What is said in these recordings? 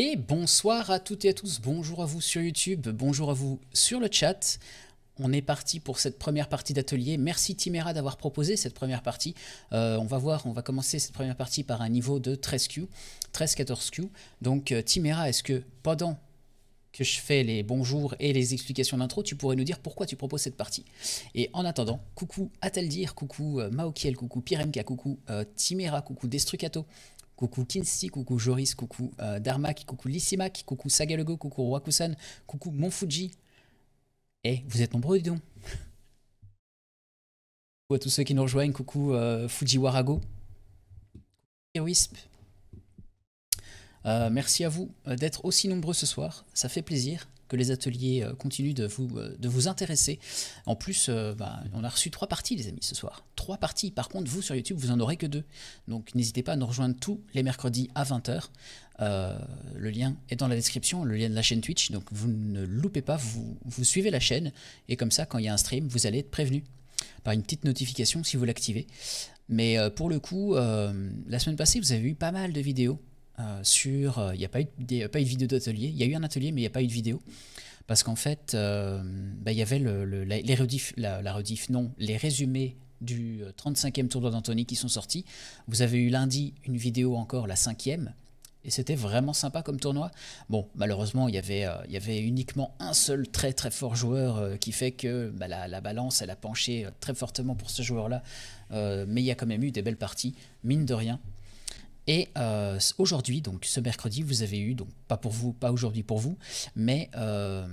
Et bonsoir à toutes et à tous, bonjour à vous sur YouTube, bonjour à vous sur le chat. On est parti pour cette première partie d'atelier. Merci Timera d'avoir proposé cette première partie. Euh, on va voir, on va commencer cette première partie par un niveau de 13Q, 13-14Q. Donc euh, Timera, est-ce que pendant que je fais les bonjours et les explications d'intro, tu pourrais nous dire pourquoi tu proposes cette partie Et en attendant, coucou Ataldir, coucou euh, Maokiel, coucou Piremka, coucou Timera, coucou Destrucato, Coucou Kinsey, coucou Joris, coucou euh, Darmak, coucou Lissimak, coucou Sagalogo, coucou Wakusan, coucou Monfuji. Eh, vous êtes nombreux, dis donc. coucou à tous ceux qui nous rejoignent, coucou euh, Fujiwarago. Wisp. Euh, merci à vous euh, d'être aussi nombreux ce soir, ça fait plaisir que les ateliers euh, continuent de vous, euh, de vous intéresser. En plus, euh, bah, on a reçu trois parties, les amis, ce soir. Trois parties. Par contre, vous, sur YouTube, vous n'en aurez que deux. Donc, n'hésitez pas à nous rejoindre tous les mercredis à 20h. le lien est dans la description, le lien de la chaîne Twitch. Donc, vous ne loupez pas, vous, vous suivez la chaîne. Et comme ça, quand il y a un stream, vous allez être prévenu par une petite notification si vous l'activez. Mais pour le coup, la semaine passée, vous avez eu pas mal de vidéos euh, sur... Euh, il n'y a, pas eu de, pas eu de vidéo d'atelier. Il y a eu un atelier, mais il n'y a pas eu de vidéo. Parce qu'en fait, euh, bah, il y avait les rediff, la, non, les résumés du 35e tournoi d'Anthony qui sont sortis. Vous avez eu lundi une vidéo encore, la 5 cinquième, et c'était vraiment sympa comme tournoi. Bon, malheureusement, il y avait, y avait uniquement un seul très très fort joueur qui fait que bah, la, balance, elle a penché très fortement pour ce joueur-là. mais il y a quand même eu des belles parties, mine de rien. Et euh, aujourd'hui, donc ce mercredi, vous avez eu, donc pas pour vous, pas aujourd'hui pour vous, mais euh,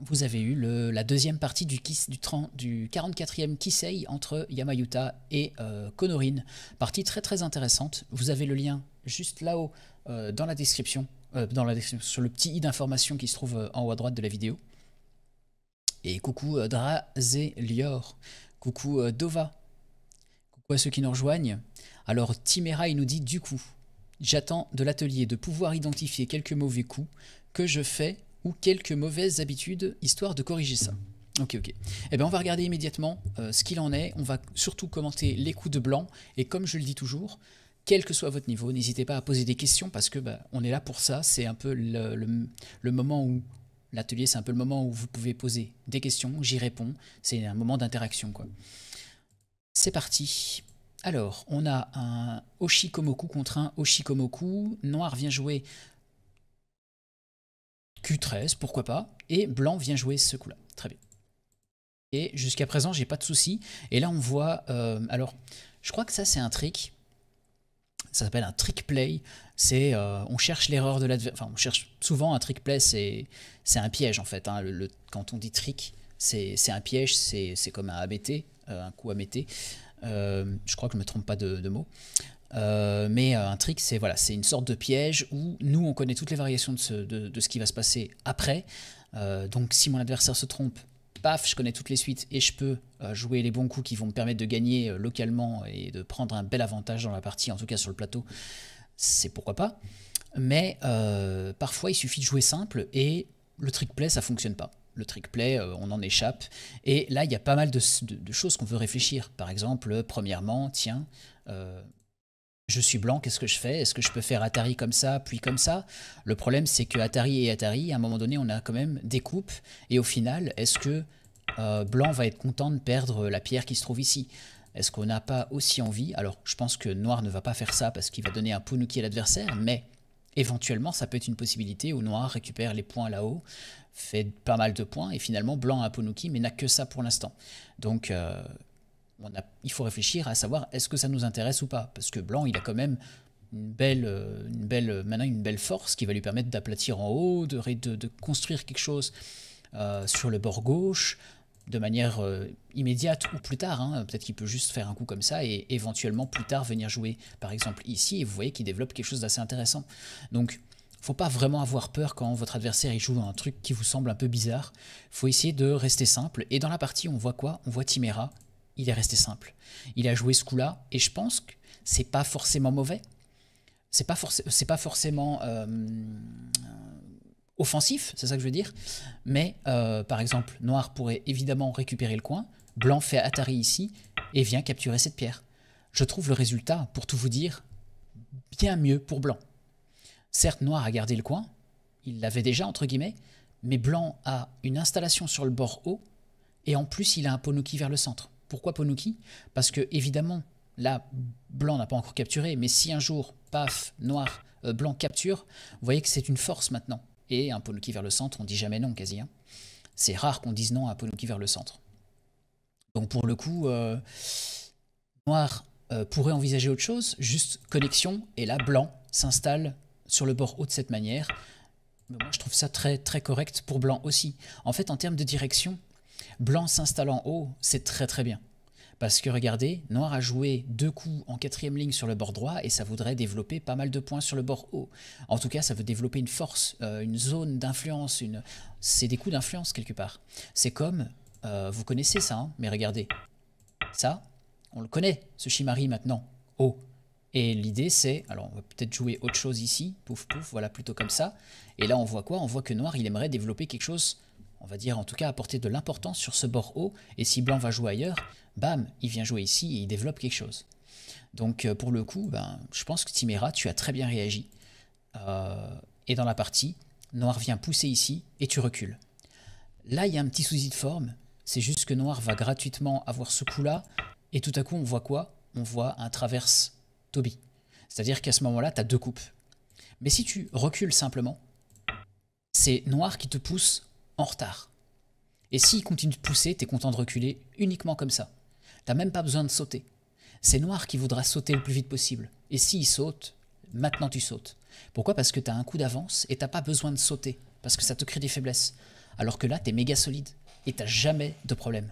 vous avez eu la deuxième partie du, du, 44e Kisei entre Yamayuta et euh, Konorin. Partie très très intéressante. Vous avez le lien juste là-haut euh, dans la description, dans la description, sur le petit i d'information qui se trouve en haut à droite de la vidéo. Et coucou Drazelior, coucou Dova, coucou à ceux qui nous rejoignent. Alors Timera, il nous dit du coup, j'attends de l'atelier de pouvoir identifier quelques mauvais coups que je fais ou quelques mauvaises habitudes, histoire de corriger ça. Ok, ok. Eh bien, on va regarder immédiatement euh, ce qu'il en est. On va surtout commenter les coups de blanc. Et comme je le dis toujours, quel que soit votre niveau, n'hésitez pas à poser des questions parce que bah, on est là pour ça. C'est un peu le, le moment où l'atelier, c'est un peu le moment où vous pouvez poser des questions, j'y réponds. C'est un moment d'interaction, quoi. C'est parti. Alors, on a un Oshikomoku contre un Oshikomoku. Noir vient jouer Q13, pourquoi pas. Et blanc vient jouer ce coup-là. Très bien. Et jusqu'à présent, j'ai pas de soucis. Et là, on voit... Euh, alors, je crois que ça, c'est un trick. Ça s'appelle un trick play. C'est euh, on cherche l'erreur de l'adversaire. Enfin, on cherche souvent un trick play, c'est un piège en fait. Hein. Le, quand on dit trick, c'est un piège, c'est comme un ABT, euh, un coup ABT. Euh, je crois que je ne me trompe pas de, de mots. Euh, mais euh, un trick, c'est voilà, c'est une sorte de piège où nous, on connaît toutes les variations de ce, de, ce qui va se passer après. donc, si mon adversaire se trompe, paf, je connais toutes les suites et je peux jouer les bons coups qui vont me permettre de gagner localement et de prendre un bel avantage dans la partie, en tout cas sur le plateau. C'est pourquoi pas. Mais parfois, il suffit de jouer simple et le trick play, ça fonctionne pas le trick play, euh, on en échappe. Et là, il y a pas mal de, choses qu'on veut réfléchir. Par exemple, premièrement, tiens, euh, je suis blanc, qu'est-ce que je fais Est-ce que je peux faire Atari comme ça, puis comme ça Le problème, c'est que Atari et Atari, à un moment donné, on a quand même des coupes. Et au final, est-ce que euh, blanc va être content de perdre la pierre qui se trouve ici Est-ce qu'on n'a pas aussi envie Alors, je pense que noir ne va pas faire ça parce qu'il va donner un qui à l'adversaire, mais éventuellement, ça peut être une possibilité où Noir récupère les points là-haut, fait pas mal de points, et finalement, Blanc a Ponuki, mais n'a que ça pour l'instant. Donc, euh, il faut réfléchir à savoir est-ce que ça nous intéresse ou pas, parce que Blanc, il a quand même une belle, euh, euh, maintenant une belle force qui va lui permettre d'aplatir en haut, de, construire quelque chose sur le bord gauche, de manière euh, immédiate ou plus tard. Hein. Peut-être qu'il peut juste faire un coup comme ça et éventuellement plus tard venir jouer par exemple ici et vous voyez qu'il développe quelque chose d'assez intéressant. Donc faut pas vraiment avoir peur quand votre adversaire il joue un truc qui vous semble un peu bizarre. faut essayer de rester simple. Et dans la partie on voit quoi On voit Timera, il est resté simple. Il a joué ce coup-là et je pense que c'est pas forcément mauvais. C'est pas, pas forcément... Euh, offensif, c'est ça que je veux dire. Mais euh, par exemple, noir pourrait évidemment récupérer le coin, blanc fait Atari ici et vient capturer cette pierre. Je trouve le résultat, pour tout vous dire, bien mieux pour blanc. Certes, noir a gardé le coin, il l'avait déjà entre guillemets, mais blanc a une installation sur le bord haut et en plus il a un Ponuki vers le centre. Pourquoi Ponuki Parce que évidemment, là, blanc n'a pas encore capturé, mais si un jour, paf, noir, euh, blanc capture, vous voyez que c'est une force maintenant et un qui vers le centre, on dit jamais non quasi. Hein. C'est rare qu'on dise non à un vers le centre. Donc pour le coup, euh, Noir euh, pourrait envisager autre chose, juste connexion, et là Blanc s'installe sur le bord haut de cette manière. moi je trouve ça très très correct pour Blanc aussi. En fait en termes de direction, Blanc s'installe en haut, c'est très très bien. Parce que regardez, Noir a joué deux coups en quatrième ligne sur le bord droit et ça voudrait développer pas mal de points sur le bord haut. En tout cas, ça veut développer une force, euh, une zone d'influence, une... c'est des coups d'influence quelque part. C'est comme, euh, vous connaissez ça, hein, mais regardez, ça, on le connaît, ce Shimari maintenant, haut. Et l'idée c'est, alors on va peut-être jouer autre chose ici, pouf pouf, voilà plutôt comme ça. Et là on voit quoi On voit que Noir il aimerait développer quelque chose on va dire en tout cas apporter de l'importance sur ce bord haut, et si blanc va jouer ailleurs, bam, il vient jouer ici et il développe quelque chose. Donc euh, pour le coup, ben, je pense que Timera, tu as très bien réagi. Euh, et dans la partie, Noir vient pousser ici et tu recules. Là, il y a un petit souci de forme, c'est juste que Noir va gratuitement avoir ce coup-là, et tout à coup, on voit quoi On voit un traverse Toby. C'est-à-dire qu'à ce moment-là, tu as deux coupes. Mais si tu recules simplement, c'est Noir qui te pousse en retard. Et s'il continue de pousser, tu es content de reculer uniquement comme ça. T'as même pas besoin de sauter. C'est Noir qui voudra sauter le plus vite possible. Et s'il saute, maintenant tu sautes. Pourquoi Parce que tu as un coup d'avance et t'as pas besoin de sauter. Parce que ça te crée des faiblesses. Alors que là, tu es méga solide et t'as jamais de problème.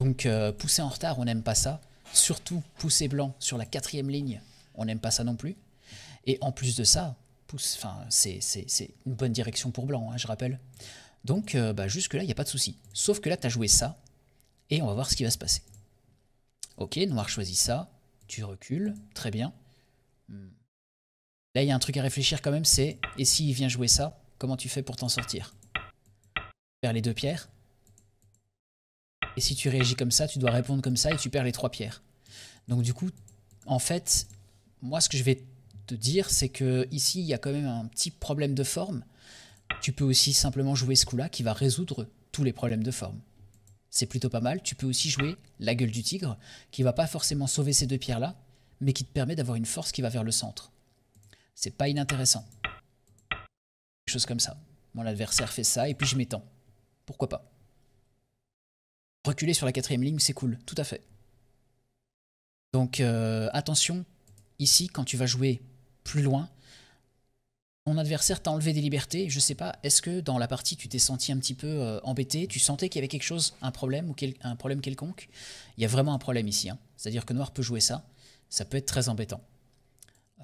Donc euh, pousser en retard, on n'aime pas ça. Surtout pousser blanc sur la quatrième ligne, on n'aime pas ça non plus. Et en plus de ça, Enfin, c'est une bonne direction pour blanc, hein, je rappelle. Donc, euh, bah, jusque-là, il n'y a pas de souci. Sauf que là, tu as joué ça, et on va voir ce qui va se passer. Ok, noir choisit ça, tu recules, très bien. Là, il y a un truc à réfléchir quand même, c'est, et s'il vient jouer ça, comment tu fais pour t'en sortir Faire les deux pierres et si tu réagis comme ça, tu dois répondre comme ça et tu perds les trois pierres. Donc du coup, en fait, moi ce que je vais dire, c'est que ici, il y a quand même un petit problème de forme. Tu peux aussi simplement jouer ce coup-là qui va résoudre tous les problèmes de forme. C'est plutôt pas mal. Tu peux aussi jouer la gueule du tigre, qui va pas forcément sauver ces deux pierres-là, mais qui te permet d'avoir une force qui va vers le centre. C'est pas inintéressant. Quelque chose comme ça. Mon adversaire fait ça, et puis je m'étends. Pourquoi pas Reculer sur la quatrième ligne, c'est cool, tout à fait. Donc euh, attention, ici, quand tu vas jouer plus loin. Mon adversaire t'a enlevé des libertés, je sais pas, est-ce que dans la partie tu t'es senti un petit peu euh, embêté, tu sentais qu'il y avait quelque chose, un problème ou un problème quelconque Il y a vraiment un problème ici, hein. c'est-à-dire que Noir peut jouer ça, ça peut être très embêtant.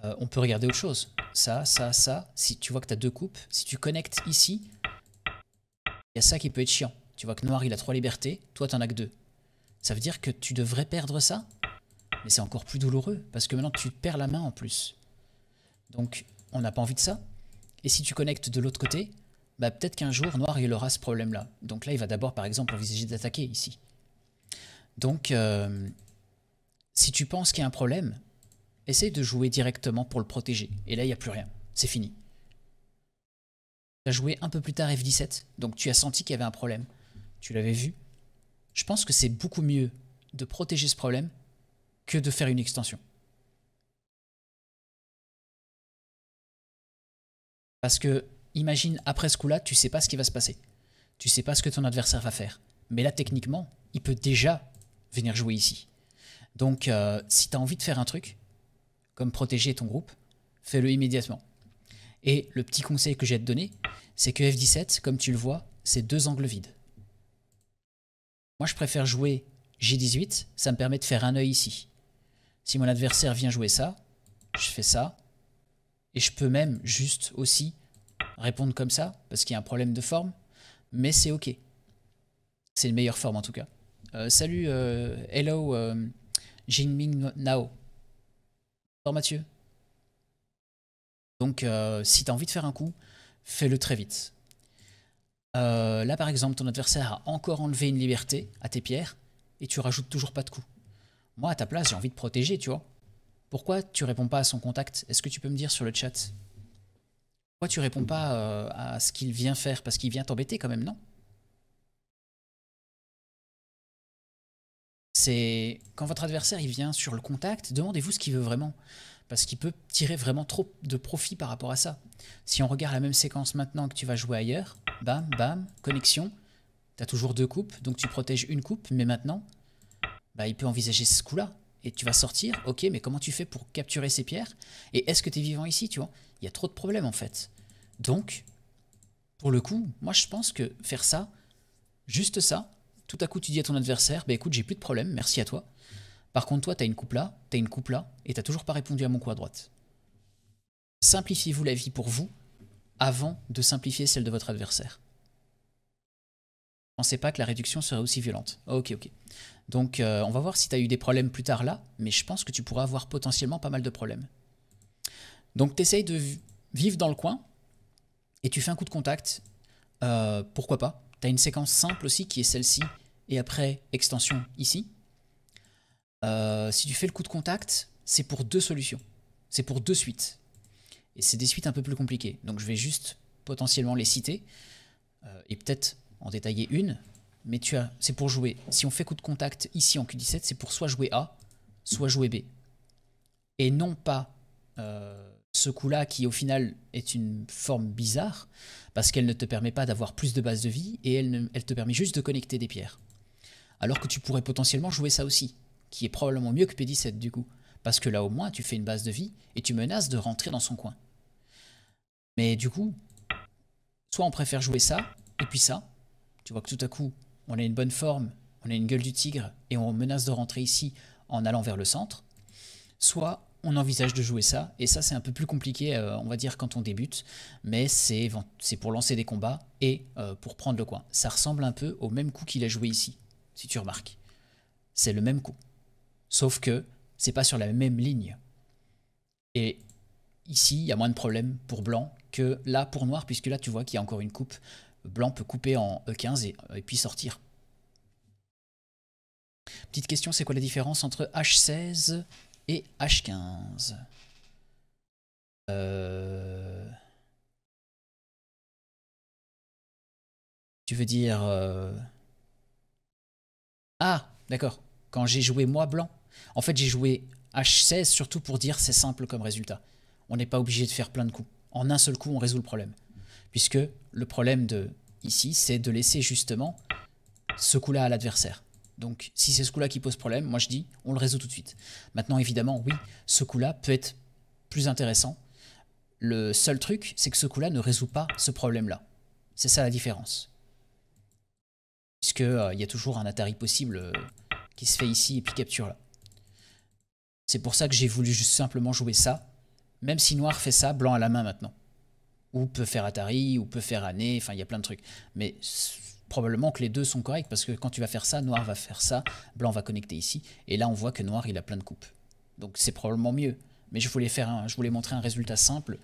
Euh, on peut regarder autre chose, ça, ça, ça, si tu vois que tu as deux coupes, si tu connectes ici, il y a ça qui peut être chiant. Tu vois que Noir il a trois libertés, toi t'en as que deux. Ça veut dire que tu devrais perdre ça, mais c'est encore plus douloureux, parce que maintenant tu perds la main en plus. Donc on n'a pas envie de ça. Et si tu connectes de l'autre côté, bah, peut-être qu'un jour, Noir, il aura ce problème-là. Donc là, il va d'abord, par exemple, envisager d'attaquer ici. Donc, euh, si tu penses qu'il y a un problème, essaye de jouer directement pour le protéger. Et là, il n'y a plus rien. C'est fini. Tu as joué un peu plus tard F17, donc tu as senti qu'il y avait un problème. Tu l'avais vu. Je pense que c'est beaucoup mieux de protéger ce problème que de faire une extension. Parce que, imagine, après ce coup-là, tu sais pas ce qui va se passer. Tu sais pas ce que ton adversaire va faire. Mais là, techniquement, il peut déjà venir jouer ici. Donc, euh, si tu as envie de faire un truc, comme protéger ton groupe, fais-le immédiatement. Et le petit conseil que j'ai à te donner, c'est que F17, comme tu le vois, c'est deux angles vides. Moi, je préfère jouer G18, ça me permet de faire un œil ici. Si mon adversaire vient jouer ça, je fais ça, et je peux même juste aussi répondre comme ça, parce qu'il y a un problème de forme, mais c'est ok. C'est une meilleure forme en tout cas. Euh, salut, euh, hello, euh, Jinming Nao. Bonjour Mathieu. Donc, euh, si tu as envie de faire un coup, fais-le très vite. là, par exemple, ton adversaire a encore enlevé une liberté à tes pierres et tu rajoutes toujours pas de coup. Moi, à ta place, j'ai envie de protéger, tu vois. Pourquoi tu réponds pas à son contact Est-ce que tu peux me dire sur le chat Pourquoi tu réponds pas euh, à ce qu'il vient faire Parce qu'il vient t'embêter quand même, non C'est quand votre adversaire il vient sur le contact, demandez-vous ce qu'il veut vraiment. Parce qu'il peut tirer vraiment trop de profit par rapport à ça. Si on regarde la même séquence maintenant que tu vas jouer ailleurs, bam, bam, connexion, tu as toujours deux coupes, donc tu protèges une coupe, mais maintenant, bah, il peut envisager ce coup-là et tu vas sortir, ok, mais comment tu fais pour capturer ces pierres Et est-ce que tu es vivant ici, tu vois Il y a trop de problèmes en fait. Donc, pour le coup, moi je pense que faire ça, juste ça, tout à coup tu dis à ton adversaire, bah écoute, j'ai plus de problème, merci à toi. Par contre, toi, t'as une coupe là, t'as une coupe là, et t'as toujours pas répondu à mon coup à droite. Simplifiez-vous la vie pour vous avant de simplifier celle de votre adversaire. Pensez pas que la réduction serait aussi violente. Ok, ok. Donc euh, on va voir si tu as eu des problèmes plus tard là, mais je pense que tu pourras avoir potentiellement pas mal de problèmes. Donc tu essayes de vivre dans le coin et tu fais un coup de contact. Euh, pourquoi pas Tu as une séquence simple aussi qui est celle-ci et après extension ici. Euh, si tu fais le coup de contact, c'est pour deux solutions. C'est pour deux suites. Et c'est des suites un peu plus compliquées. Donc je vais juste potentiellement les citer et peut-être en détailler une. Mais tu as, c'est pour jouer. Si on fait coup de contact ici en Q17, c'est pour soit jouer A, soit jouer B. Et non pas euh, ce coup-là qui au final est une forme bizarre, parce qu'elle ne te permet pas d'avoir plus de base de vie, et elle, elle te permet juste de connecter des pierres. Alors que tu pourrais potentiellement jouer ça aussi, qui est probablement mieux que P17 du coup, parce que là au moins tu fais une base de vie, et tu menaces de rentrer dans son coin. Mais du coup, soit on préfère jouer ça, et puis ça, tu vois que tout à coup on a une bonne forme, on a une gueule du tigre et on menace de rentrer ici en allant vers le centre, soit on envisage de jouer ça, et ça c'est un peu plus compliqué, euh, on va dire, quand on débute, mais c'est pour lancer des combats et euh, pour prendre le coin. Ça ressemble un peu au même coup qu'il a joué ici, si tu remarques. C'est le même coup, sauf que c'est pas sur la même ligne. Et ici, il y a moins de problèmes pour blanc que là pour noir, puisque là tu vois qu'il y a encore une coupe Blanc peut couper en E15 euh, et, puis sortir. Petite question, c'est quoi la différence entre H16 et H15 euh, Tu veux dire... Euh, ah, d'accord. Quand j'ai joué moi blanc. En fait, j'ai joué H16 surtout pour dire c'est simple comme résultat. On n'est pas obligé de faire plein de coups. En un seul coup, on résout le problème puisque le problème de ici, c'est de laisser justement ce coup-là à l'adversaire. Donc si c'est ce coup-là qui pose problème, moi je dis on le résout tout de suite. Maintenant évidemment, oui, ce coup-là peut être plus intéressant. Le seul truc, c'est que ce coup-là ne résout pas ce problème-là. C'est ça la différence. Puisqu'il euh, y a toujours un Atari possible euh, qui se fait ici et puis capture là. C'est pour ça que j'ai voulu juste simplement jouer ça. Même si noir fait ça, blanc à la main maintenant ou peut faire Atari, ou peut faire année, enfin il y a plein de trucs. Mais probablement que les deux sont corrects, parce que quand tu vas faire ça, noir va faire ça, blanc va connecter ici, et là on voit que noir il a plein de coupes. Donc c'est probablement mieux. Mais je voulais, faire un, je voulais montrer un résultat simple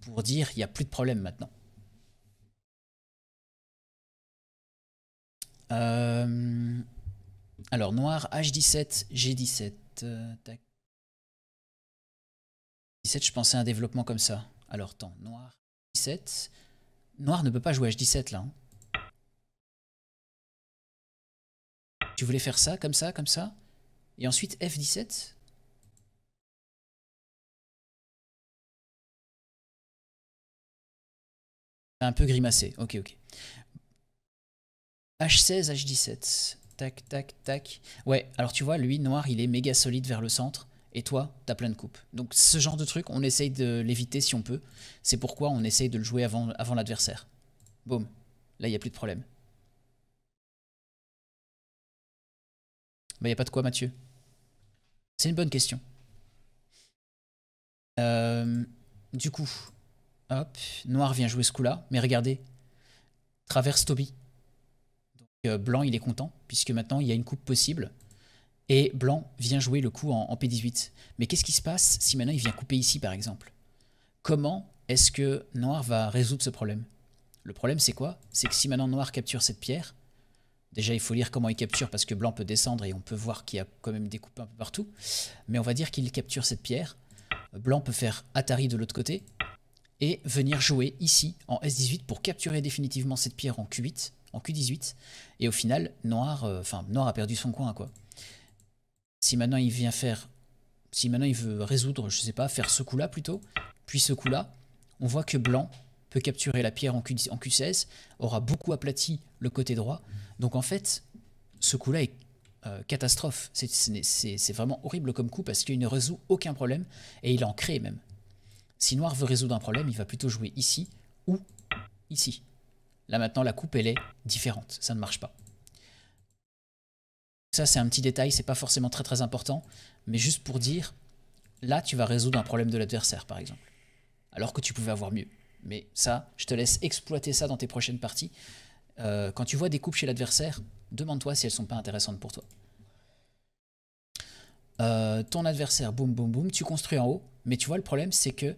pour dire il n'y a plus de problème maintenant. Euh, alors noir, H17, G17. 17, je pensais à un développement comme ça. Alors, temps noir. Noir ne peut pas jouer H17 là. Hein. Tu voulais faire ça, comme ça, comme ça. Et ensuite F17 Un peu grimacé, ok, ok. H16, H17. Tac, tac, tac. Ouais, alors tu vois, lui, noir, il est méga solide vers le centre et toi, t'as plein de coupes. Donc ce genre de truc, on essaye de l'éviter si on peut. C'est pourquoi on essaye de le jouer avant, avant l'adversaire. Boum. Là, il n'y a plus de problème. Bah, il n'y a pas de quoi, Mathieu. C'est une bonne question. Euh, du coup, hop, Noir vient jouer ce coup-là, mais regardez, traverse Toby. Donc euh, Blanc, il est content, puisque maintenant, il y a une coupe possible. Et blanc vient jouer le coup en, P18. Mais qu'est-ce qui se passe si maintenant il vient couper ici, par exemple Comment est-ce que noir va résoudre ce problème Le problème, c'est quoi C'est que si maintenant noir capture cette pierre, déjà il faut lire comment il capture parce que blanc peut descendre et on peut voir qu'il y a quand même des coupes un peu partout. Mais on va dire qu'il capture cette pierre. Blanc peut faire Atari de l'autre côté et venir jouer ici en S18 pour capturer définitivement cette pierre en Q8, en Q18. Et au final, noir, euh, enfin noir a perdu son coin quoi. Si maintenant il vient faire, si maintenant il veut résoudre, je ne sais pas, faire ce coup-là plutôt, puis ce coup-là, on voit que blanc peut capturer la pierre en, Q, 16 aura beaucoup aplati le côté droit. Donc en fait, ce coup-là est euh, catastrophe. C'est vraiment horrible comme coup parce qu'il ne résout aucun problème et il en crée même. Si noir veut résoudre un problème, il va plutôt jouer ici ou ici. Là maintenant, la coupe, elle est différente. Ça ne marche pas. Ça, c'est un petit détail, c'est pas forcément très très important, mais juste pour dire, là, tu vas résoudre un problème de l'adversaire, par exemple. Alors que tu pouvais avoir mieux. Mais ça, je te laisse exploiter ça dans tes prochaines parties. Euh, quand tu vois des coupes chez l'adversaire, demande-toi si elles sont pas intéressantes pour toi. Euh, ton adversaire, boum, boum, boum, tu construis en haut, mais tu vois, le problème, c'est que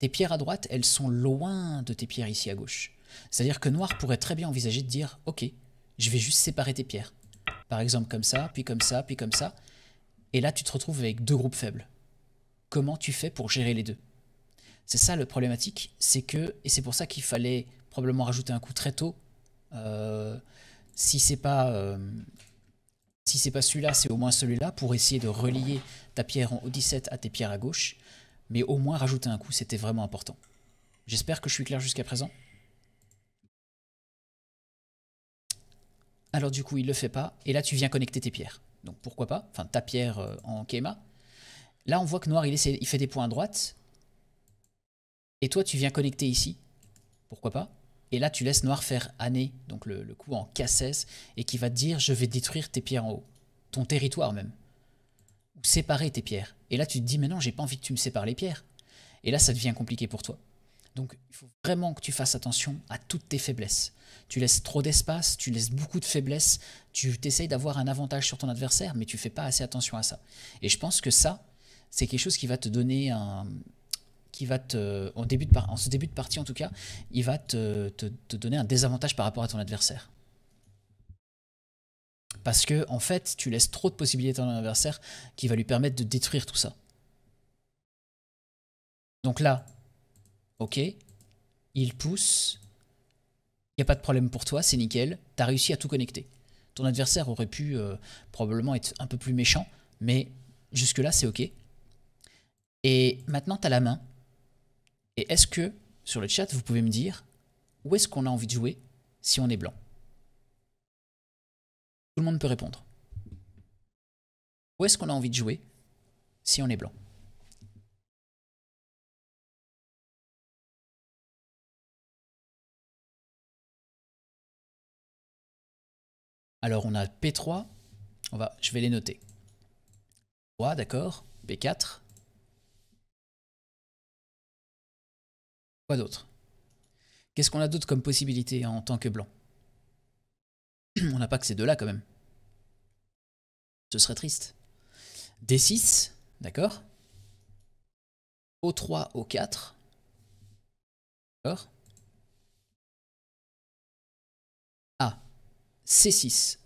tes pierres à droite, elles sont loin de tes pierres ici à gauche. C'est-à-dire que Noir pourrait très bien envisager de dire, ok, je vais juste séparer tes pierres. Par exemple comme ça, puis comme ça, puis comme ça. Et là, tu te retrouves avec deux groupes faibles. Comment tu fais pour gérer les deux C'est ça le problématique, c'est que, et c'est pour ça qu'il fallait probablement rajouter un coup très tôt. Euh, si c'est pas, euh, si c'est pas celui-là, c'est au moins celui-là pour essayer de relier ta pierre en haut 17 à tes pierres à gauche. Mais au moins rajouter un coup, c'était vraiment important. J'espère que je suis clair jusqu'à présent. Alors du coup, il le fait pas. Et là, tu viens connecter tes pierres. Donc pourquoi pas Enfin, ta pierre euh, en Kema. Là, on voit que Noir, il, fait des points à droite. Et toi, tu viens connecter ici. Pourquoi pas Et là, tu laisses Noir faire année, donc le, coup en k et qui va te dire, je vais détruire tes pierres en haut. Ton territoire même. Ou séparer tes pierres. Et là, tu te dis, mais non, j'ai pas envie que tu me sépares les pierres. Et là, ça devient compliqué pour toi. Donc, il faut vraiment que tu fasses attention à toutes tes faiblesses tu laisses trop d'espace, tu laisses beaucoup de faiblesses, tu t'essayes d'avoir un avantage sur ton adversaire, mais tu fais pas assez attention à ça. Et je pense que ça, c'est quelque chose qui va te donner un, qui va te, en, début de, en ce début de partie en tout cas, il va te, te, donner un désavantage par rapport à ton adversaire. Parce que, en fait, tu laisses trop de possibilités à ton adversaire qui va lui permettre de détruire tout ça. Donc là, ok, il pousse, il n'y a pas de problème pour toi, c'est nickel, t'as réussi à tout connecter. Ton adversaire aurait pu euh, probablement être un peu plus méchant, mais jusque-là, c'est OK. Et maintenant, as la main. Et est-ce que, sur le chat, vous pouvez me dire où est-ce qu'on a envie de jouer si on est blanc Tout le monde peut répondre. Où est-ce qu'on a envie de jouer si on est blanc Alors on a P3, on va, je vais les noter. 3, d'accord, B4. Quoi d'autre Qu'est-ce qu'on a d'autre comme possibilité en tant que blanc On n'a pas que ces deux-là quand même. Ce serait triste. D6, d'accord O3, O4. D'accord C6.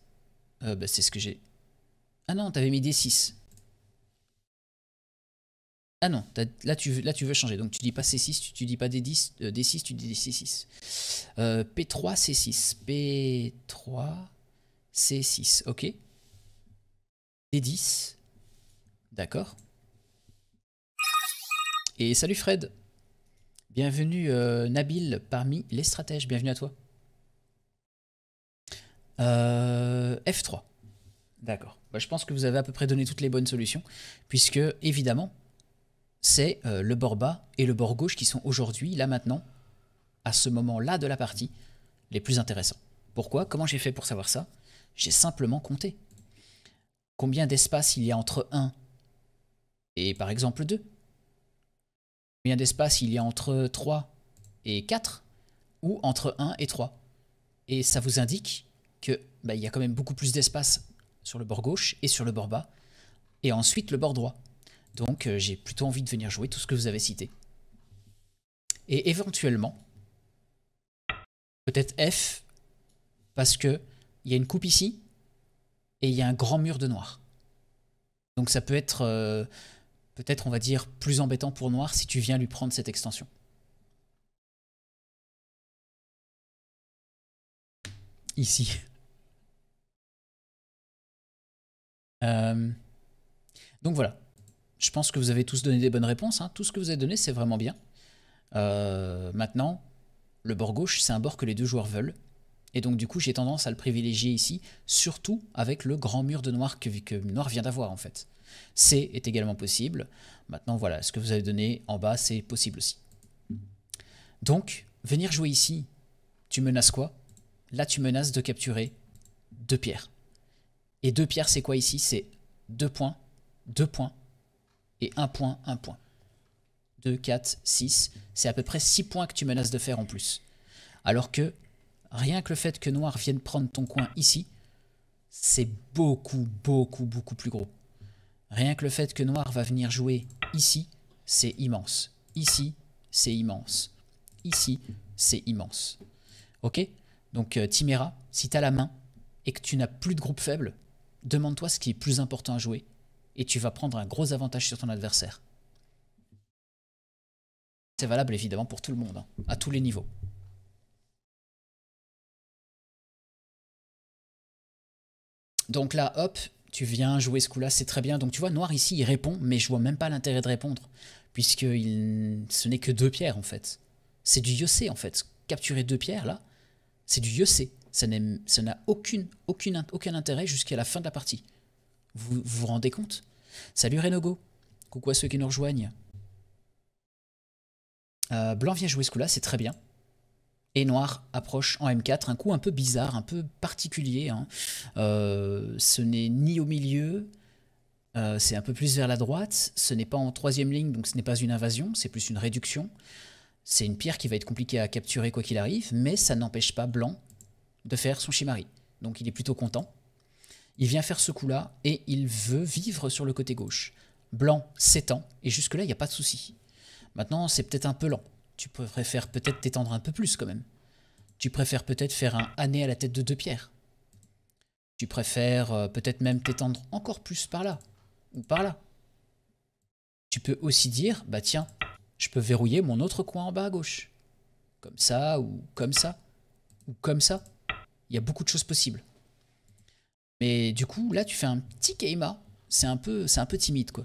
Euh, bah, c'est ce que j'ai... Ah non, t'avais mis D6. Ah non, là tu, veux, là tu veux changer. Donc tu dis pas C6, tu, tu dis pas D10, D6, euh, tu dis C6. P3, C6. P3, C6. Ok. D10. D'accord. Et salut Fred. Bienvenue euh, Nabil parmi les stratèges. Bienvenue à toi. Euh, F3. D'accord. Bah, je pense que vous avez à peu près donné toutes les bonnes solutions, puisque évidemment, c'est euh, le bord bas et le bord gauche qui sont aujourd'hui, là maintenant, à ce moment-là de la partie, les plus intéressants. Pourquoi Comment j'ai fait pour savoir ça J'ai simplement compté. Combien d'espace il y a entre 1 et par exemple 2 Combien d'espace il y a entre 3 et 4 Ou entre 1 et 3 Et ça vous indique que bah, il y a quand même beaucoup plus d'espace sur le bord gauche et sur le bord bas, et ensuite le bord droit. Donc euh, j'ai plutôt envie de venir jouer tout ce que vous avez cité. Et éventuellement, peut-être F, parce que il y a une coupe ici, et il y a un grand mur de noir. Donc ça peut être, euh, peut-être on va dire, plus embêtant pour noir si tu viens lui prendre cette extension. Ici. Euh, donc voilà, je pense que vous avez tous donné des bonnes réponses. Hein. Tout ce que vous avez donné, c'est vraiment bien. Euh, maintenant, le bord gauche, c'est un bord que les deux joueurs veulent. Et donc du coup, j'ai tendance à le privilégier ici, surtout avec le grand mur de noir que, que Noir vient d'avoir en fait. C est également possible. Maintenant, voilà, ce que vous avez donné en bas, c'est possible aussi. Donc, venir jouer ici, tu menaces quoi Là, tu menaces de capturer deux pierres. Et deux pierres, c'est quoi ici C'est deux points, deux points et un point, un point. 2, 4, 6. C'est à peu près 6 points que tu menaces de faire en plus. Alors que rien que le fait que Noir vienne prendre ton coin ici, c'est beaucoup, beaucoup, beaucoup plus gros. Rien que le fait que Noir va venir jouer ici, c'est immense. Ici, c'est immense. Ici, c'est immense. Ok Donc euh, Timera, si tu as la main et que tu n'as plus de groupe faible, demande-toi ce qui est plus important à jouer, et tu vas prendre un gros avantage sur ton adversaire. C'est valable évidemment pour tout le monde, hein, à tous les niveaux. Donc là, hop, tu viens jouer ce coup-là, c'est très bien. Donc tu vois, noir ici, il répond, mais je vois même pas l'intérêt de répondre, puisque ce n'est que deux pierres en fait. C'est du Yossé en fait. Capturer deux pierres là, c'est du Yossé. Ça n'a aucun intérêt jusqu'à la fin de la partie. Vous vous, rendez compte Salut Renogo. Coucou à ceux qui nous rejoignent. Euh, blanc vient jouer ce coup-là, c'est très bien. Et noir approche en M4, un coup un peu bizarre, un peu particulier. Hein. Euh, ce n'est ni au milieu, euh, c'est un peu plus vers la droite. Ce n'est pas en troisième ligne, donc ce n'est pas une invasion, c'est plus une réduction. C'est une pierre qui va être compliquée à capturer quoi qu'il arrive, mais ça n'empêche pas blanc de faire son Shimari. Donc il est plutôt content. Il vient faire ce coup-là et il veut vivre sur le côté gauche. Blanc s'étend et jusque-là, il n'y a pas de souci. Maintenant, c'est peut-être un peu lent. Tu préfères peut-être t'étendre un peu plus quand même. Tu préfères peut-être faire un année à la tête de deux pierres. Tu préfères euh, peut-être même t'étendre encore plus par là ou par là. Tu peux aussi dire, bah tiens, je peux verrouiller mon autre coin en bas à gauche. Comme ça ou comme ça ou comme ça il y a beaucoup de choses possibles. Mais du coup, là, tu fais un petit Keima. C'est un peu, c'est un peu timide, quoi.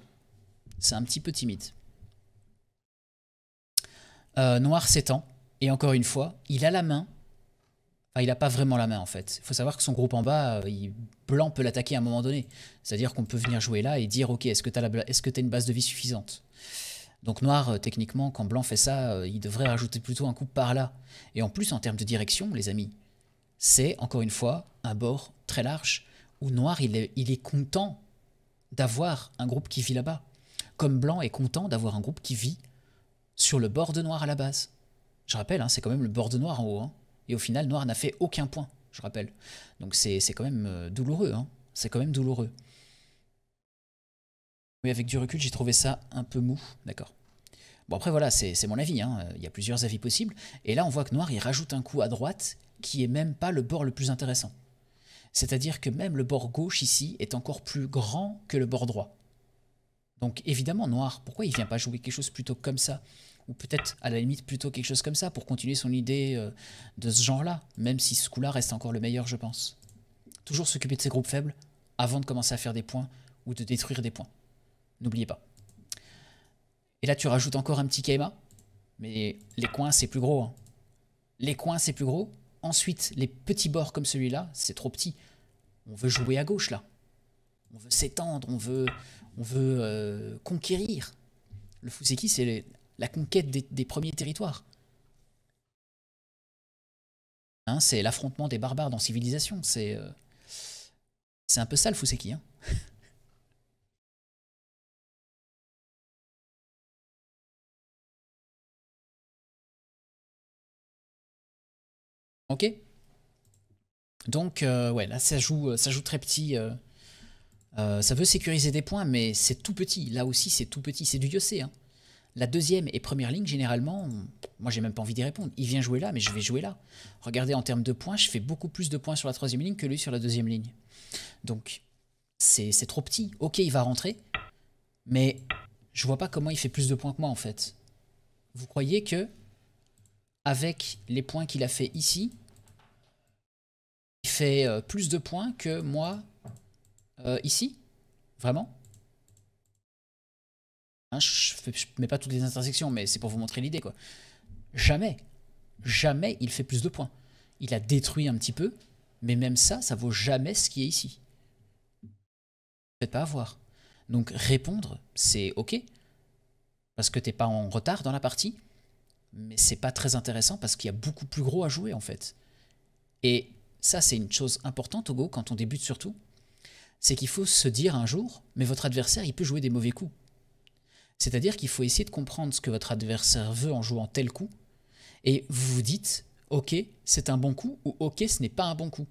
C'est un petit peu timide. Euh, Noir s'étend. Et encore une fois, il a la main. Enfin, il n'a pas vraiment la main, en fait. Il faut savoir que son groupe en bas, euh, Blanc peut l'attaquer à un moment donné. C'est-à-dire qu'on peut venir jouer là et dire, ok, est-ce que tu as, la... est une base de vie suffisante Donc Noir, euh, techniquement, quand Blanc fait ça, il devrait rajouter plutôt un coup par là. Et en plus, en termes de direction, les amis, c'est encore une fois un bord très large où noir il est, content d'avoir un groupe qui vit là-bas, comme blanc est content d'avoir un groupe qui vit sur le bord de noir à la base. Je rappelle, hein, c'est quand même le bord de noir en haut, hein. et au final noir n'a fait aucun point, je rappelle. Donc c'est quand même euh, douloureux, hein. c'est quand même douloureux. Oui, avec du recul, j'ai trouvé ça un peu mou, d'accord. Bon après voilà, c'est mon avis, il y a plusieurs avis possibles, et là on voit que noir il rajoute un coup à droite qui est même pas le bord le plus intéressant. C'est-à-dire que même le bord gauche ici est encore plus grand que le bord droit. Donc évidemment, noir, pourquoi il vient pas jouer quelque chose plutôt comme ça Ou peut-être à la limite plutôt quelque chose comme ça pour continuer son idée euh, de ce genre-là, même si ce coup-là reste encore le meilleur, je pense. Toujours s'occuper de ses groupes faibles avant de commencer à faire des points ou de détruire des points. N'oubliez pas. Et là, tu rajoutes encore un petit Kaima, mais les coins, c'est plus gros. Hein. Les coins, c'est plus gros, Ensuite, les petits bords comme celui-là, c'est trop petit. On veut jouer à gauche là. On veut s'étendre, on veut, on veut euh, conquérir. Le Fuseki, c'est la conquête des, premiers territoires. Hein, c'est l'affrontement des barbares dans civilisation. C'est euh, c'est un peu ça le Fuseki. Ok Donc, euh, ouais, là, ça joue, euh, ça joue très petit. Euh, ça veut sécuriser des points, mais c'est tout petit. Là aussi, c'est tout petit. C'est du Yossé. Hein. La deuxième et première ligne, généralement, moi, j'ai même pas envie d'y répondre. Il vient jouer là, mais je vais jouer là. Regardez, en termes de points, je fais beaucoup plus de points sur la troisième ligne que lui sur la deuxième ligne. Donc, c'est trop petit. Ok, il va rentrer, mais je vois pas comment il fait plus de points que moi, en fait. Vous croyez que, avec les points qu'il a fait ici, fait euh, plus de points que moi euh, ici Vraiment hein, je, mets pas toutes les intersections, mais c'est pour vous montrer l'idée, quoi. Jamais, jamais il fait plus de points. Il a détruit un petit peu, mais même ça, ça vaut jamais ce qui est ici. Faites pas avoir. Donc répondre, c'est ok, parce que t'es pas en retard dans la partie, mais c'est pas très intéressant parce qu'il y a beaucoup plus gros à jouer en fait. Et ça, c'est une chose importante, au go quand on débute surtout. C'est qu'il faut se dire un jour, mais votre adversaire, il peut jouer des mauvais coups. C'est-à-dire qu'il faut essayer de comprendre ce que votre adversaire veut en jouant tel coup, et vous vous dites, ok, c'est un bon coup, ou ok, ce n'est pas un bon coup.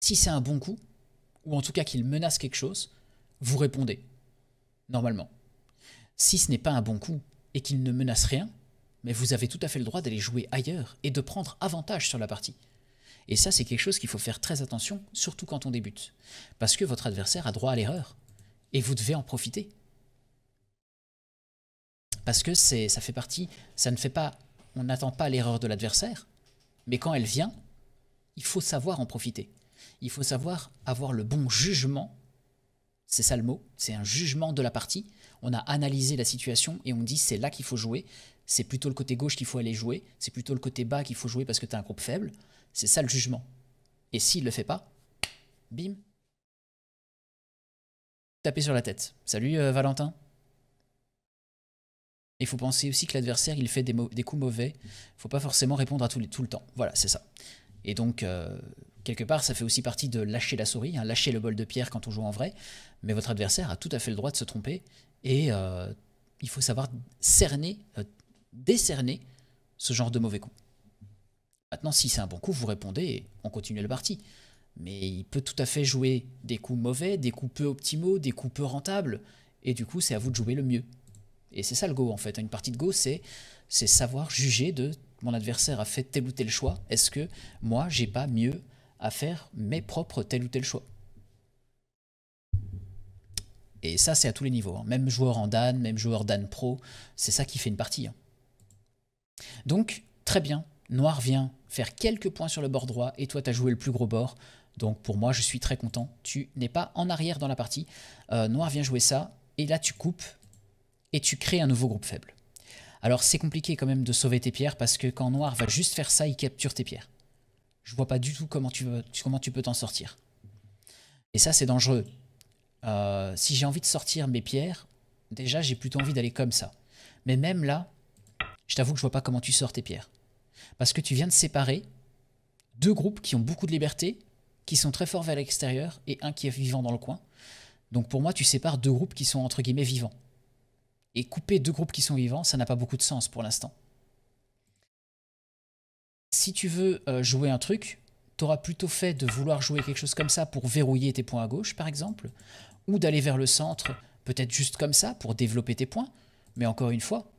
Si c'est un bon coup, ou en tout cas qu'il menace quelque chose, vous répondez, normalement. Si ce n'est pas un bon coup, et qu'il ne menace rien, mais vous avez tout à fait le droit d'aller jouer ailleurs et de prendre avantage sur la partie. Et ça, c'est quelque chose qu'il faut faire très attention, surtout quand on débute. Parce que votre adversaire a droit à l'erreur. Et vous devez en profiter. Parce que ça fait partie, ça ne fait pas, on n'attend pas l'erreur de l'adversaire, mais quand elle vient, il faut savoir en profiter. Il faut savoir avoir le bon jugement, c'est ça le mot, c'est un jugement de la partie. On a analysé la situation et on dit c'est là qu'il faut jouer, c'est plutôt le côté gauche qu'il faut aller jouer, c'est plutôt le côté bas qu'il faut jouer parce que tu as un groupe faible. C'est ça le jugement. Et s'il ne le fait pas, bim, taper sur la tête. Salut euh, Valentin. Il faut penser aussi que l'adversaire, il fait des, coups mauvais. Il ne faut pas forcément répondre à tout, le temps. Voilà, c'est ça. Et donc, euh, quelque part, ça fait aussi partie de lâcher la souris, hein, lâcher le bol de pierre quand on joue en vrai. Mais votre adversaire a tout à fait le droit de se tromper. Et euh, il faut savoir cerner, décerner ce genre de mauvais coups. Maintenant, si c'est un bon coup, vous répondez et on continue la partie. Mais il peut tout à fait jouer des coups mauvais, des coups peu optimaux, des coups peu rentables. Et du coup, c'est à vous de jouer le mieux. Et c'est ça le go en fait. Une partie de go, c'est savoir juger de mon adversaire a fait tel ou tel choix. Est-ce que moi, j'ai pas mieux à faire mes propres tel ou tel choix Et ça, c'est à tous les niveaux. Hein. Même joueur en Dan, même joueur Dan Pro, c'est ça qui fait une partie. Hein. Donc, très bien. Noir vient faire quelques points sur le bord droit et toi, tu as joué le plus gros bord. Donc pour moi, je suis très content. Tu n'es pas en arrière dans la partie. Euh, noir vient jouer ça et là, tu coupes et tu crées un nouveau groupe faible. Alors c'est compliqué quand même de sauver tes pierres parce que quand Noir va juste faire ça, il capture tes pierres. Je vois pas du tout comment tu, comment tu peux t'en sortir. Et ça c'est dangereux. Euh, si j'ai envie de sortir mes pierres, déjà j'ai plutôt envie d'aller comme ça. Mais même là, je t'avoue que je vois pas comment tu sors tes pierres. Parce que tu viens de séparer deux groupes qui ont beaucoup de liberté, qui sont très forts vers l'extérieur, et un qui est vivant dans le coin. Donc pour moi, tu sépares deux groupes qui sont entre guillemets vivants. Et couper deux groupes qui sont vivants, ça n'a pas beaucoup de sens pour l'instant. Si tu veux euh, jouer un truc, tu auras plutôt fait de vouloir jouer quelque chose comme ça pour verrouiller tes points à gauche, par exemple, ou d'aller vers le centre, peut-être juste comme ça, pour développer tes points. Mais encore une fois,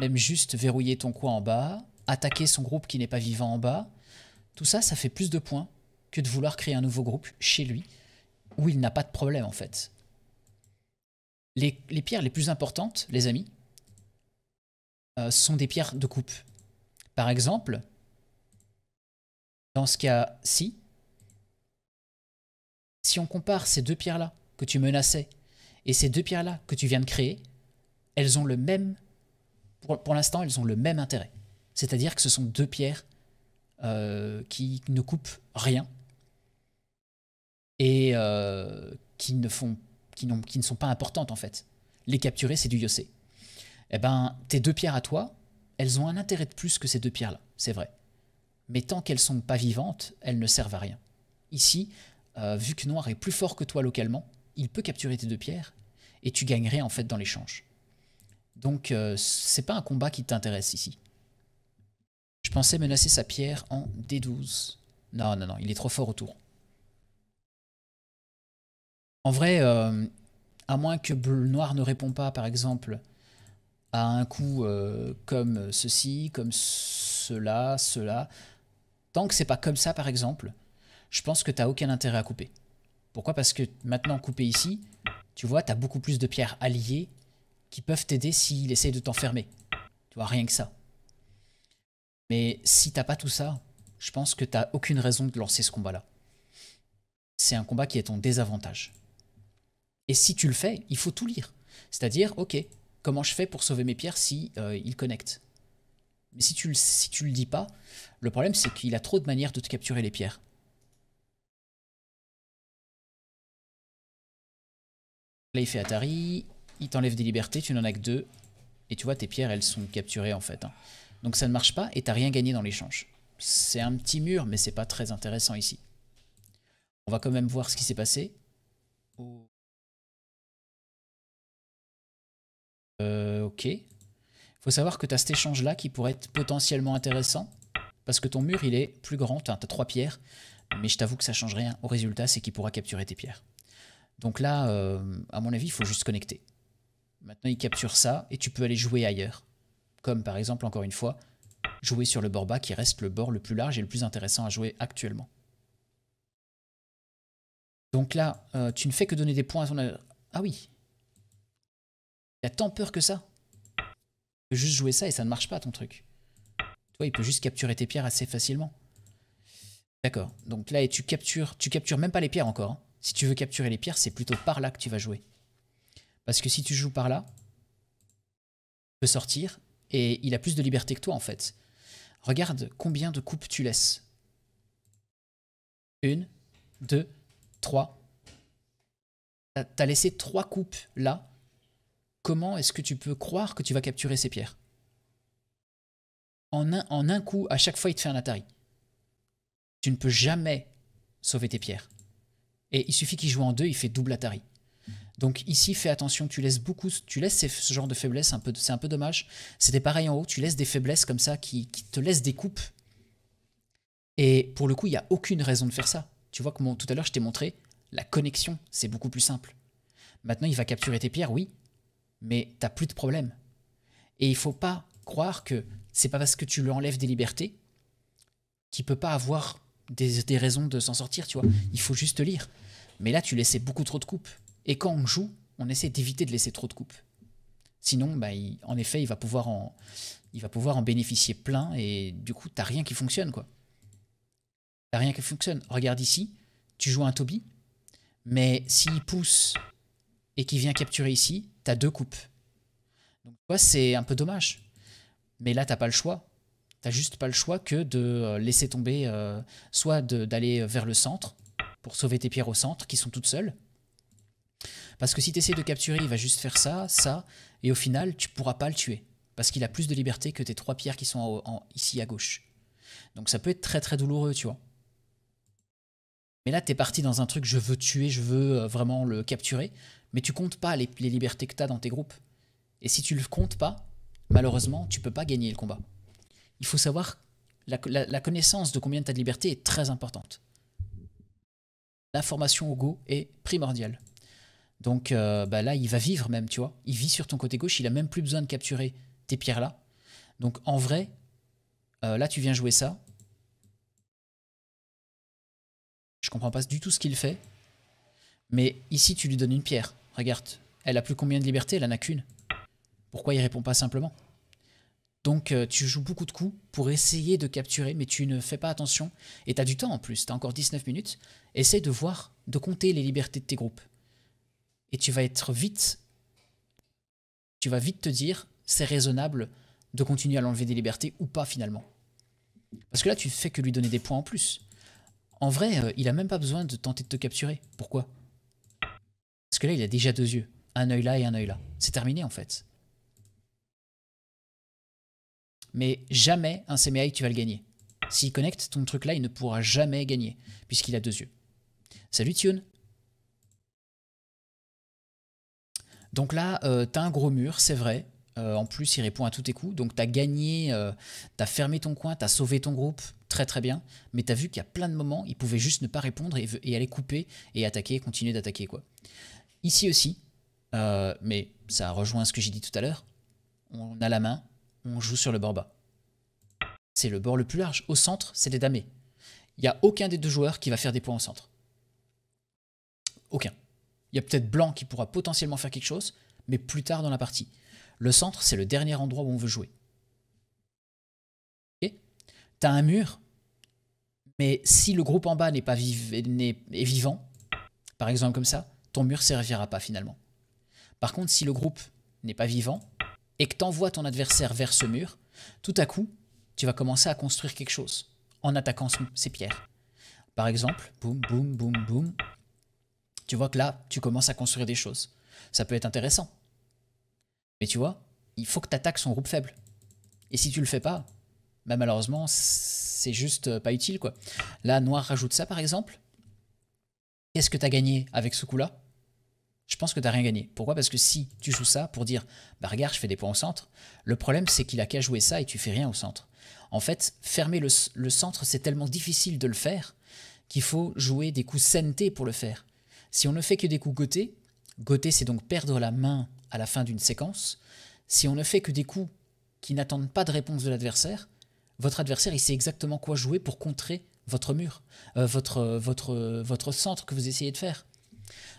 même juste verrouiller ton coin en bas, attaquer son groupe qui n'est pas vivant en bas. Tout ça, ça fait plus de points que de vouloir créer un nouveau groupe chez lui, où il n'a pas de problème en fait. Les, pierres les plus importantes, les amis, euh, sont des pierres de coupe. Par exemple, dans ce cas-ci, si on compare ces deux pierres-là que tu menaçais et ces deux pierres-là que tu viens de créer, elles ont le même, pour l'instant, elles ont le même intérêt. C'est-à-dire que ce sont deux pierres euh, qui ne coupent rien et euh, qui, ne font, qui, ne sont pas importantes en fait. Les capturer, c'est du Yossé. Eh ben, tes deux pierres à toi, elles ont un intérêt de plus que ces deux pierres-là, c'est vrai. Mais tant qu'elles sont pas vivantes, elles ne servent à rien. Ici, euh, vu que Noir est plus fort que toi localement, il peut capturer tes deux pierres et tu gagnerais en fait dans l'échange. Donc c'est pas un combat qui t'intéresse ici pensais menacer sa pierre en D12. Non, non, non, il est trop fort autour. En vrai, euh, à moins que bleu noir ne répond pas, par exemple, à un coup euh, comme ceci, comme cela, cela, tant que c'est pas comme ça, par exemple, je pense que tu t'as aucun intérêt à couper. Pourquoi Parce que maintenant, couper ici, tu vois, t'as beaucoup plus de pierres alliées qui peuvent t'aider s'il essaie de t'enfermer. Tu vois, rien que ça. Mais si t'as pas tout ça, je pense que t'as aucune raison de lancer ce combat-là. C'est un combat qui est ton désavantage. Et si tu le fais, il faut tout lire. C'est-à-dire, ok, comment je fais pour sauver mes pierres si euh, connecte Mais si tu, si tu le dis pas, le problème c'est qu'il a trop de manières de te capturer les pierres. Là il fait Atari, il t'enlève des libertés, tu n'en as que deux. Et tu vois, tes pierres, elles sont capturées en fait. Hein. Donc ça ne marche pas et tu n'as rien gagné dans l'échange. C'est un petit mur, mais ce n'est pas très intéressant ici. On va quand même voir ce qui s'est passé. Euh, ok. faut savoir que tu as cet échange-là qui pourrait être potentiellement intéressant. Parce que ton mur, il est plus grand. Tu as, trois pierres. Mais je t'avoue que ça ne change rien. Au résultat, c'est qu'il pourra capturer tes pierres. Donc là, euh, à mon avis, il faut juste connecter. Maintenant, il capture ça et tu peux aller jouer ailleurs comme par exemple, encore une fois, jouer sur le bord bas qui reste le bord le plus large et le plus intéressant à jouer actuellement. Donc là, euh, tu ne fais que donner des points à ton... Ah oui Il a tant peur que ça Tu peux juste jouer ça et ça ne marche pas ton truc. Toi, il peut juste capturer tes pierres assez facilement. D'accord, donc là, et tu captures... Tu captures même pas les pierres encore. Hein. Si tu veux capturer les pierres, c'est plutôt par là que tu vas jouer. Parce que si tu joues par là, tu peux sortir et il a plus de liberté que toi, en fait. Regarde combien de coupes tu laisses. Une, deux, trois. T'as laissé trois coupes là. Comment est-ce que tu peux croire que tu vas capturer ces pierres en un, en un coup, à chaque fois, il te fait un Atari. Tu ne peux jamais sauver tes pierres. Et il suffit qu'il joue en deux, il fait double Atari. Donc ici, fais attention, tu laisses beaucoup, tu laisses ce genre de faiblesse, c'est un peu dommage. C'était pareil en haut, tu laisses des faiblesses comme ça qui, te laissent des coupes. Et pour le coup, il n'y a aucune raison de faire ça. Tu vois, tout à l'heure, je t'ai montré, la connexion, c'est beaucoup plus simple. Maintenant, il va capturer tes pierres, oui, mais tu n'as plus de problème. Et il faut pas croire que c'est pas parce que tu lui enlèves des libertés qu'il peut pas avoir des, des raisons de s'en sortir, tu vois. Il faut juste lire. Mais là, tu laissais beaucoup trop de coupes. Et quand on joue, on essaie d'éviter de laisser trop de coupes. Sinon, bah, en effet, il va, pouvoir en, bénéficier plein et du coup, t'as rien qui fonctionne, quoi. T'as rien qui fonctionne. Regarde ici, tu joues un Toby, mais s'il pousse et qu'il vient capturer ici, t'as deux coupes. Donc, c'est un peu dommage. Mais là, t'as pas le choix. T'as juste pas le choix que de euh, laisser tomber, euh, soit d'aller vers le centre pour sauver tes pierres au centre qui sont toutes seules, parce que si tu essaies de capturer, il va juste faire ça, ça, et au final, tu pourras pas le tuer. Parce qu'il a plus de liberté que tes trois pierres qui sont ici à gauche. Donc ça peut être très très douloureux, tu vois. Mais là, tu es parti dans un truc, je veux tuer, je veux euh, vraiment le capturer, mais tu comptes pas les, libertés que tu as dans tes groupes. Et si tu le comptes pas, malheureusement, tu peux pas gagner le combat. Il faut savoir, la, connaissance de combien as de liberté est très importante. La formation au go est primordiale. Donc euh, bah là, il va vivre même, tu vois. Il vit sur ton côté gauche, il a même plus besoin de capturer tes pierres là. Donc en vrai, euh, là, tu viens jouer ça. Je comprends pas du tout ce qu'il fait. Mais ici, tu lui donnes une pierre. Regarde, elle a plus combien de libertés Elle en a qu'une. Pourquoi il répond pas simplement donc euh, tu joues beaucoup de coups pour essayer de capturer, mais tu ne fais pas attention. Et tu as du temps en plus, tu as encore 19 minutes. Essaye de voir, de compter les libertés de tes groupes. Et tu vas être vite, tu vas vite te dire, c'est raisonnable de continuer à l'enlever des libertés ou pas finalement. Parce que là, tu fais que lui donner des points en plus. En vrai, euh, il a même pas besoin de tenter de te capturer. Pourquoi Parce que là, il a déjà deux yeux. Un œil là et un œil là. C'est terminé en fait. Mais jamais un semi-high, tu vas le gagner. S'il connecte ton truc là, il ne pourra jamais gagner, puisqu'il a deux yeux. Salut Tion. Donc là, euh, t'as un gros mur, c'est vrai. Euh, en plus, il répond à tous tes coups. Donc t'as gagné, euh, t'as fermé ton coin, t'as sauvé ton groupe, très très bien. Mais t'as vu qu'il y a plein de moments, il pouvait juste ne pas répondre et, aller couper et attaquer, continuer d'attaquer quoi. Ici aussi, mais ça rejoint ce que j'ai dit tout à l'heure. On a la main, on joue sur le bord bas. C'est le bord le plus large. Au centre, c'est des damés. Il n'y a aucun des deux joueurs qui va faire des points au centre. Aucun. Il y a peut-être Blanc qui pourra potentiellement faire quelque chose, mais plus tard dans la partie. Le centre, c'est le dernier endroit où on veut jouer. Tu as un mur, mais si le groupe en bas n'est pas est, vivant, par exemple comme ça, ton mur servira pas finalement. Par contre, si le groupe n'est pas vivant et que tu envoies ton adversaire vers ce mur, tout à coup, tu vas commencer à construire quelque chose en attaquant ces pierres. Par exemple, boum, boum, boum, boum, tu vois que là, tu commences à construire des choses. Ça peut être intéressant. Mais tu vois, il faut que tu attaques son groupe faible. Et si tu le fais pas, bah, malheureusement, c'est juste euh, pas utile. quoi. Là, Noir rajoute ça par exemple. Qu'est-ce que tu as gagné avec ce coup-là Je pense que tu rien gagné. Pourquoi Parce que si tu joues ça pour dire bah regarde, je fais des points au centre, le problème c'est qu'il a qu'à jouer ça et tu fais rien au centre. En fait, fermer le, centre, c'est tellement difficile de le faire qu'il faut jouer des coups senté pour le faire. Si on ne fait que des coups gotés, goter c'est donc perdre la main à la fin d'une séquence, si on ne fait que des coups qui n'attendent pas de réponse de l'adversaire, votre adversaire il sait exactement quoi jouer pour contrer votre mur, euh, votre, votre, votre centre que vous essayez de faire.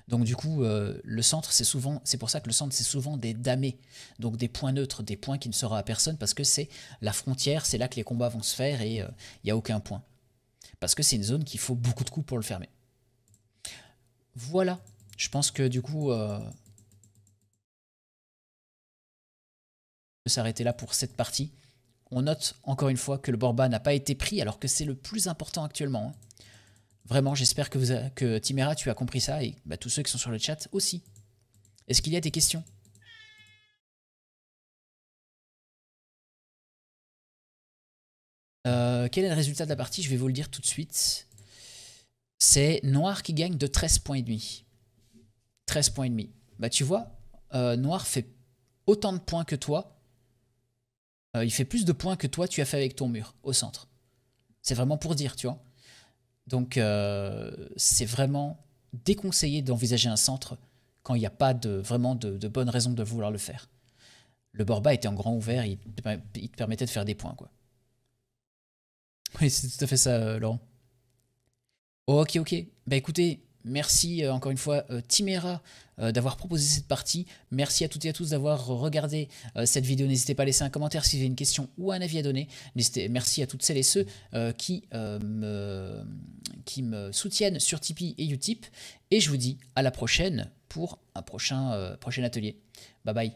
Donc du coup, euh, le centre, c'est souvent, c'est pour ça que le centre, c'est souvent des damés, donc des points neutres, des points qui ne seront à personne parce que c'est la frontière, c'est là que les combats vont se faire et euh, il n'y a aucun point. Parce que c'est une zone qu'il faut beaucoup de coups pour le fermer. Voilà. Je pense que du coup, euh, peut s'arrêter là pour cette partie. On note encore une fois que le Borba n'a pas été pris alors que c'est le plus important actuellement. Hein. Vraiment, j'espère que, Timera, tu as compris ça et bah, tous ceux qui sont sur le chat aussi. Est-ce qu'il y a des questions euh, Quel est le résultat de la partie Je vais vous le dire tout de suite c'est noir qui gagne de 13 points et demi. 13 points et demi. Bah tu vois, euh, noir fait autant de points que toi. Euh, il fait plus de points que toi tu as fait avec ton mur au centre. C'est vraiment pour dire, tu vois. Donc euh, c'est vraiment déconseillé d'envisager un centre quand il n'y a pas de, vraiment de, bonnes raisons de vouloir le faire. Le Borba était en grand ouvert, il, il te permettait de faire des points, quoi. Oui, c'est tout à fait ça, Laurent. Ok, ok. Bah écoutez, merci euh, encore une fois euh, Timera euh, d'avoir proposé cette partie. Merci à toutes et à tous d'avoir regardé cette vidéo. N'hésitez pas à laisser un commentaire si vous avez une question ou un avis à donner. Merci à toutes celles et ceux qui, me, soutiennent sur Tipeee et Utip. Et je vous dis à la prochaine pour un prochain atelier. Bye bye.